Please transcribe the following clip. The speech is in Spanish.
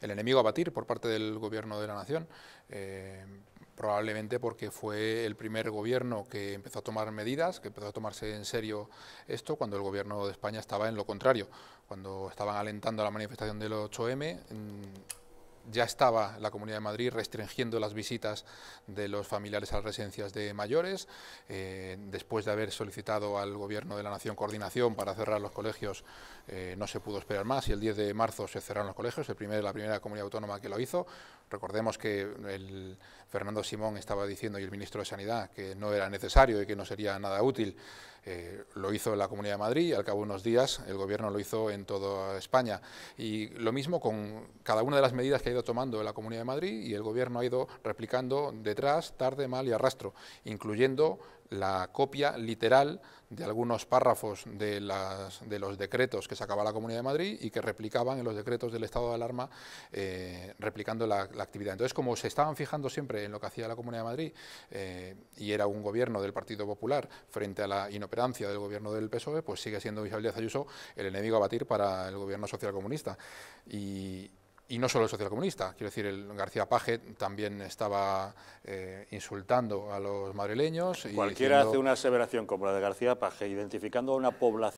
el enemigo a batir por parte del gobierno de la nación, eh, probablemente porque fue el primer gobierno que empezó a tomar medidas, que empezó a tomarse en serio esto, cuando el gobierno de España estaba en lo contrario, cuando estaban alentando la manifestación del 8M ya estaba la Comunidad de Madrid restringiendo las visitas de los familiares a las residencias de mayores, eh, después de haber solicitado al Gobierno de la Nación coordinación para cerrar los colegios, eh, no se pudo esperar más y el 10 de marzo se cerraron los colegios, la primera comunidad autónoma que lo hizo. Recordemos que Fernando Simón estaba diciendo y el ministro de Sanidad que no era necesario y que no sería nada útil eh, lo hizo en la Comunidad de Madrid y al cabo de unos días el Gobierno lo hizo en toda España. Y lo mismo con cada una de las medidas que ha ido tomando la Comunidad de Madrid y el Gobierno ha ido replicando detrás, tarde, mal y arrastro, incluyendo la copia literal de algunos párrafos de, de los decretos que sacaba la Comunidad de Madrid y que replicaban en los decretos del estado de alarma, eh, replicando la, actividad. Entonces, como se estaban fijando siempre en lo que hacía la Comunidad de Madrid eh, y era un gobierno del Partido Popular frente a la inoperancia del gobierno del PSOE, pues sigue siendo Isabel Ayuso el enemigo a batir para el gobierno socialcomunista y no solo el socialcomunista, quiero decir, el García Page también estaba eh, insultando a los madrileños. Cualquiera y cualquiera hace una aseveración como la de García Page, identificando a una población